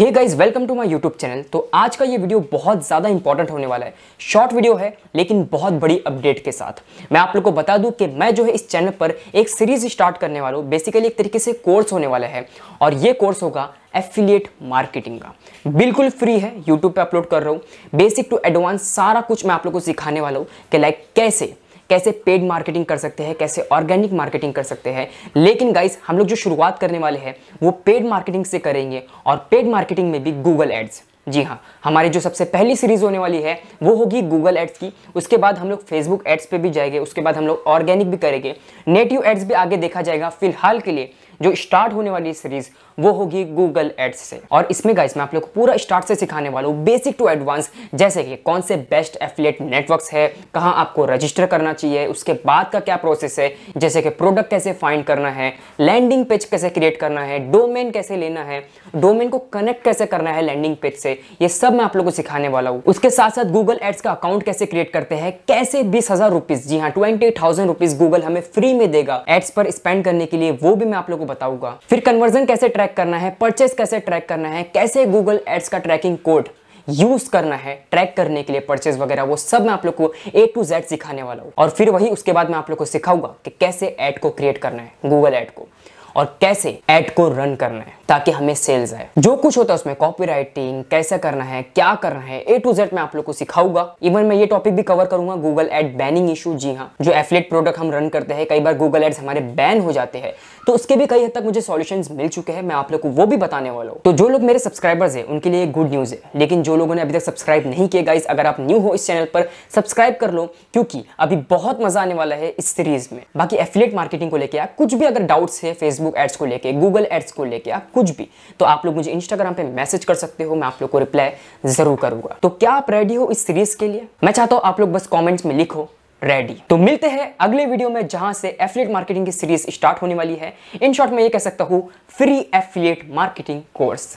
hey guys welcome to my YouTube channel तो आज का ये वीडियो बहुत ज़्यादा इंपॉर्टेंट होने वाला है शॉर्ट वीडियो है लेकिन बहुत बड़ी अपडेट के साथ मैं आप लोग को बता दूं कि मैं जो है इस चैनल पर एक सीरीज स्टार्ट करने वाला हूँ बेसिकली एक तरीके से कोर्स होने वाला है और ये कोर्स होगा एफिलिएट मार्केटिंग का बिल्कुल फ्री है यूट्यूब पर अपलोड कर रहा हूँ बेसिक टू एडवांस सारा कुछ मैं आप लोग को सिखाने वाला हूँ कि लाइक कैसे कैसे पेड मार्केटिंग कर सकते हैं कैसे ऑर्गेनिक मार्केटिंग कर सकते हैं लेकिन गाइस हम लोग जो शुरुआत करने वाले हैं वो पेड मार्केटिंग से करेंगे और पेड मार्केटिंग में भी गूगल एड्स जी हाँ हमारी जो सबसे पहली सीरीज़ होने वाली है वो होगी गूगल एड्स की उसके बाद हम लोग फेसबुक एड्स पे भी जाएंगे उसके बाद हम लोग ऑर्गेनिक भी करेंगे नेटिव एड्स भी आगे देखा जाएगा फिलहाल के लिए जो स्टार्ट होने वाली सीरीज वो होगी गूगल एड्स से और इसमें गाइस मैं आप लोग को पूरा स्टार्ट से सिखाने वाला हूँ बेसिक टू एडवांस जैसे कि कौन से बेस्ट एफिलेट नेटवर्क्स है कहाँ आपको रजिस्टर करना चाहिए उसके बाद का क्या प्रोसेस है जैसे कि प्रोडक्ट कैसे फाइंड करना है लैंडिंग पेज कैसे क्रिएट करना है डोमेन कैसे लेना है डोमेन को कनेक्ट कैसे करना है लैंडिंग पेज से ये सब मैं आप लोग को सिखाने वाला हूँ उसके साथ साथ गूगल एड्स का अकाउंट कैसे क्रिएट करते हैं कैसे बीस हजार जी हाँ ट्वेंटी थाउजेंड रुपीज गूगल हमें फ्री में देगा एड्स पर स्पेंड करने के लिए वो भी मैं आप लोग को बताऊंगा फिर कन्वर्जन कैसे ट्रैक करना है परचेस कैसे ट्रैक करना है कैसे गूगल एड्स का ट्रैकिंग कोड यूज करना है ट्रैक करने के लिए परचेज वगैरह वो सब मैं आप लोग को ए टू जेड सिखाने वाला हूँ और फिर वही उसके बाद मैं आप लोग को सिखाऊंगा कि कैसे ऐड को क्रिएट करना है गूगल ऐड को और कैसे एड को रन करना है ताकि हमें सेल्स आए जो कुछ होता है उसमें कॉपी राइटिंग कैसे करना है क्या करना है ए टू जेड मैं आप लोग को सिखाऊंगा इवन मैं ये टॉपिक भी कवर करूंगा गूगल एड बैनिंग इशू जी हाँ जो एफलेट प्रोडक्ट हम रन करते हैं कई बार गूगल एड्स हमारे बैन हो जाते हैं तो उसके भी कई हद तक मुझे सोल्यूशन मिल चुके हैं मैं आप लोग को वो भी बताने वाला हूँ तो जो लोग मेरे सब्सक्राइबर्स है उनके लिए गुड न्यूज है लेकिन जो लोगों ने अभी तक सब्सक्राइब नहीं किया गाइस अगर आप न्यू हो इस चैनल पर सब्सक्राइब कर लो क्योंकि अभी बहुत मजा आने वाला है इस सीरीज में बाकी एफिलेट मार्केटिंग को लेकर कुछ भी अगर डाउट्स है फेसबुक फेसबुक एड्स को लेके गूगल एड्स को लेके आप कुछ भी तो आप लोग मुझे इंस्टाग्राम पे मैसेज कर सकते हो मैं आप लोग को रिप्लाई जरूर करूंगा तो क्या आप रेडी हो इस सीरीज के लिए मैं चाहता हूँ आप लोग बस कॉमेंट्स में लिखो रेडी तो मिलते हैं अगले वीडियो में जहां से एफिलेट मार्केटिंग की सीरीज स्टार्ट होने वाली है इन शॉर्ट में ये कह सकता हूँ फ्री एफिलेट मार्केटिंग कोर्स